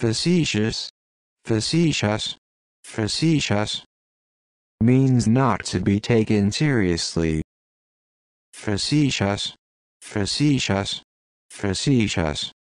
facetious, facetious, facetious means not to be taken seriously. Facetious, facetious, facetious